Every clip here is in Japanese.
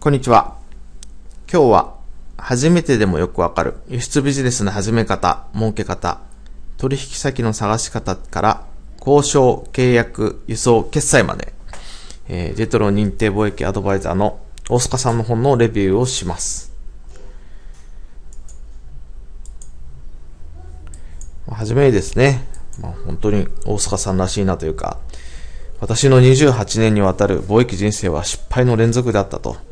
こんにちは。今日は、初めてでもよくわかる輸出ビジネスの始め方、儲け方、取引先の探し方から交渉、契約、輸送、決済まで、えー、ジェトロ認定貿易アドバイザーの大塚さんの本のレビューをします。はじめにですね、まあ、本当に大塚さんらしいなというか、私の28年にわたる貿易人生は失敗の連続だったと。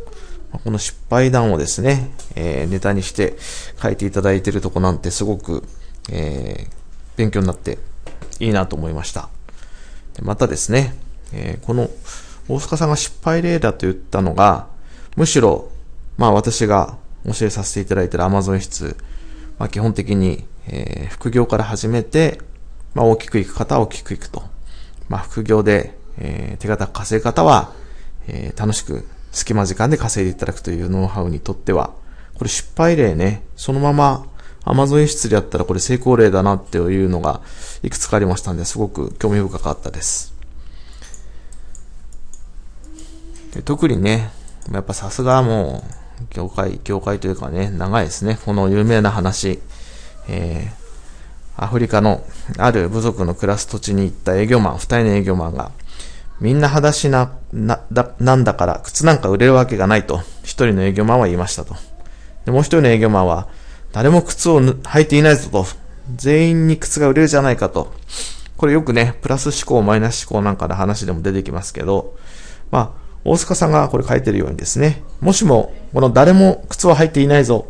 この失敗談をですね、えー、ネタにして書いていただいてるとこなんてすごく、えー、勉強になっていいなと思いました。またですね、えー、この大塚さんが失敗例だと言ったのが、むしろ、まあ私が教えさせていただいてる Amazon 室、まあ基本的に、えー、副業から始めて、まあ大きくいく方は大きくいくと。まあ副業で、えー、手堅く稼ぐ方は、えー、楽しく隙間時間で稼いでいただくというノウハウにとっては、これ失敗例ね、そのまま Amazon 輸出でやったらこれ成功例だなっていうのがいくつかありましたんで、すごく興味深かったです。で特にね、やっぱさすがもう、業界、業界というかね、長いですね。この有名な話。えー、アフリカのある部族の暮らす土地に行った営業マン、二人の営業マンが、みんな裸足な、な、だ、なんだから、靴なんか売れるわけがないと、一人の営業マンは言いましたと。で、もう一人の営業マンは、誰も靴を履いていないぞと、全員に靴が売れるじゃないかと。これよくね、プラス思考、マイナス思考なんかの話でも出てきますけど、まあ、大塚さんがこれ書いてるようにですね、もしも、この誰も靴を履いていないぞ、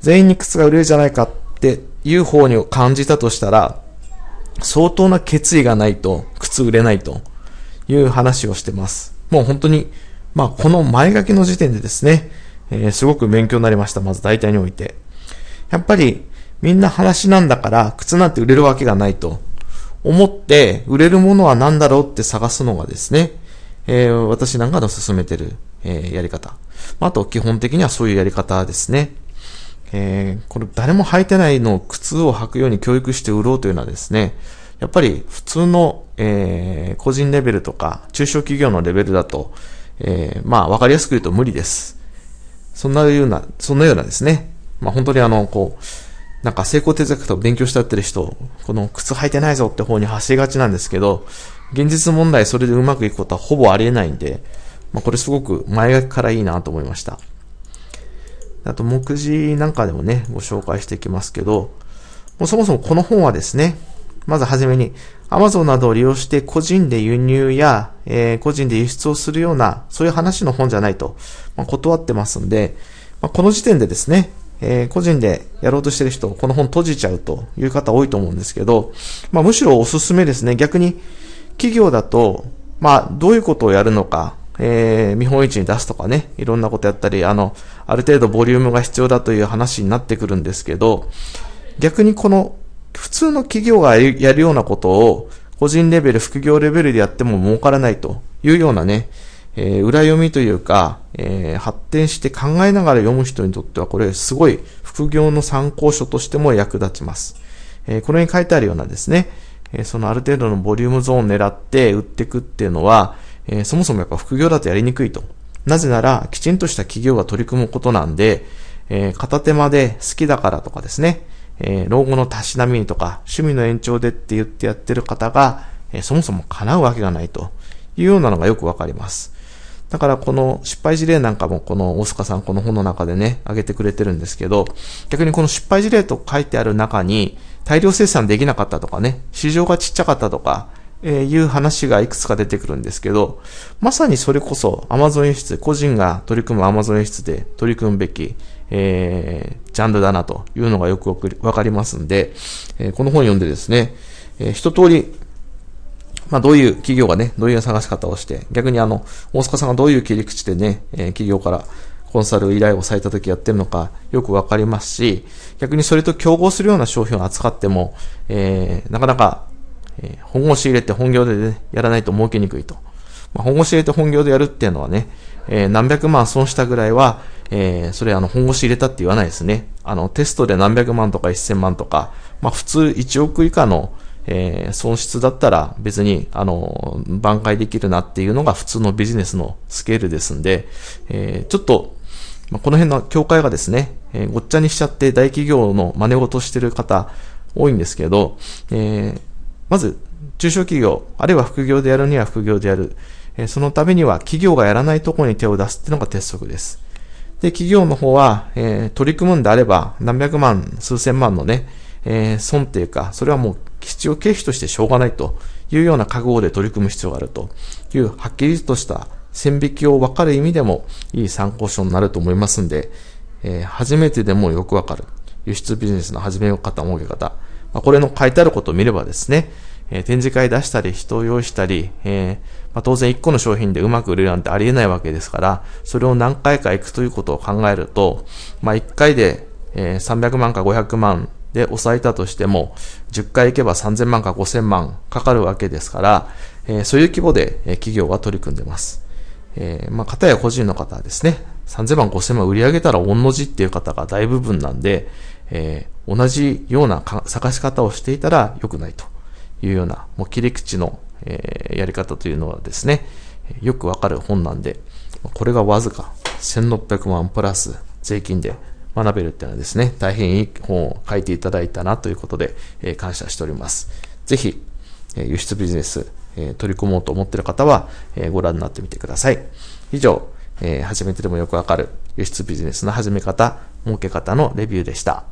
全員に靴が売れるじゃないかっていう方に感じたとしたら、相当な決意がないと、靴売れないと。いう話をしてます。もう本当に、まあこの前書きの時点でですね、えー、すごく勉強になりました。まず大体において。やっぱりみんな話なんだから靴なんて売れるわけがないと思って売れるものは何だろうって探すのがですね、えー、私なんかの進めてる、えー、やり方。あと基本的にはそういうやり方ですね。えー、これ誰も履いてないのを靴を履くように教育して売ろうというのはですね、やっぱり普通の、えー、個人レベルとか、中小企業のレベルだと、えー、まあ、分かりやすく言うと無理です。そんなような、そんなようなですね。まあ、本当にあの、こう、なんか成功哲学と勉強したってる人、この靴履いてないぞって方に走りがちなんですけど、現実問題それでうまくいくことはほぼありえないんで、まあ、これすごく前書きからいいなと思いました。あと、目次なんかでもね、ご紹介していきますけど、もうそもそもこの本はですね、まずはじめに、Amazon などを利用して個人で輸入や、えー、個人で輸出をするような、そういう話の本じゃないと、まあ、断ってますんで、まあ、この時点でですね、えー、個人でやろうとしてる人、この本閉じちゃうという方多いと思うんですけど、まあ、むしろおすすめですね。逆に、企業だと、まあ、どういうことをやるのか、えー、見本市に出すとかね、いろんなことやったり、あの、ある程度ボリュームが必要だという話になってくるんですけど、逆にこの普通の企業がやるようなことを、個人レベル、副業レベルでやっても儲からないというようなね、えー、裏読みというか、えー、発展して考えながら読む人にとっては、これすごい副業の参考書としても役立ちます。えー、これに書いてあるようなですね、えそのある程度のボリュームゾーンを狙って売っていくっていうのは、えそもそもやっぱ副業だとやりにくいと。なぜなら、きちんとした企業が取り組むことなんで、え片手間で好きだからとかですね、えー、老後のたしなみとか、趣味の延長でって言ってやってる方が、えー、そもそも叶うわけがないというようなのがよくわかります。だからこの失敗事例なんかもこの大塚さんこの本の中でね、挙げてくれてるんですけど、逆にこの失敗事例と書いてある中に、大量生産できなかったとかね、市場がちっちゃかったとか、えいう話がいくつか出てくるんですけど、まさにそれこそ Amazon 輸出、個人が取り組む Amazon 輸出で取り組むべき、えー、ジャンルだなというのがよくわかりますんで、えー、この本読んでですね、えー、一通り、まあ、どういう企業がね、どういう探し方をして、逆にあの、大塚さんがどういう切り口でね、えー、企業からコンサル依頼をされた時やってるのかよくわかりますし、逆にそれと競合するような商品を扱っても、えー、なかなかえー、本腰入れて本業で、ね、やらないと儲けにくいと。まあ、本腰入れて本業でやるっていうのはね、えー、何百万損したぐらいは、えー、それあの、本腰入れたって言わないですね。あの、テストで何百万とか一千万とか、まあ、普通1億以下の、えー、損失だったら別に、あの、挽回できるなっていうのが普通のビジネスのスケールですんで、えー、ちょっと、まあ、この辺の協会がですね、えー、ごっちゃにしちゃって大企業の真似事してる方多いんですけど、えー、まず、中小企業、あるいは副業でやるには副業でやる。えそのためには企業がやらないところに手を出すっていうのが鉄則です。で、企業の方は、えー、取り組むんであれば、何百万、数千万のね、えー、損っていうか、それはもう必要経費としてしょうがないというような覚悟で取り組む必要があるという、はっきりとした線引きを分かる意味でもいい参考書になると思いますんで、えー、初めてでもよくわかる。輸出ビジネスの始め方、儲け方。まあ、これの書いてあることを見ればですね、えー、展示会出したり、人を用意したり、えー、まあ、当然1個の商品でうまく売れるなんてありえないわけですから、それを何回か行くということを考えると、まあ、1回で、えー、300万か500万で抑えたとしても、10回行けば3000万か5000万かかるわけですから、えー、そういう規模で、えー、企業は取り組んでます。えー、まあ、方や個人の方はですね、3000万、5000万売り上げたら御の字っていう方が大部分なんで、えー、同じような探し方をしていたら良くないというような、もう切り口の、えー、やり方というのはですね、よくわかる本なんで、これがわずか1600万プラス税金で学べるっていうのはですね、大変いい本を書いていただいたなということで、えー、感謝しております。ぜひ、え輸出ビジネス、え取り込もうと思っている方は、えご覧になってみてください。以上、えー、始めてでもよくわかる輸出ビジネスの始め方、儲け方のレビューでした。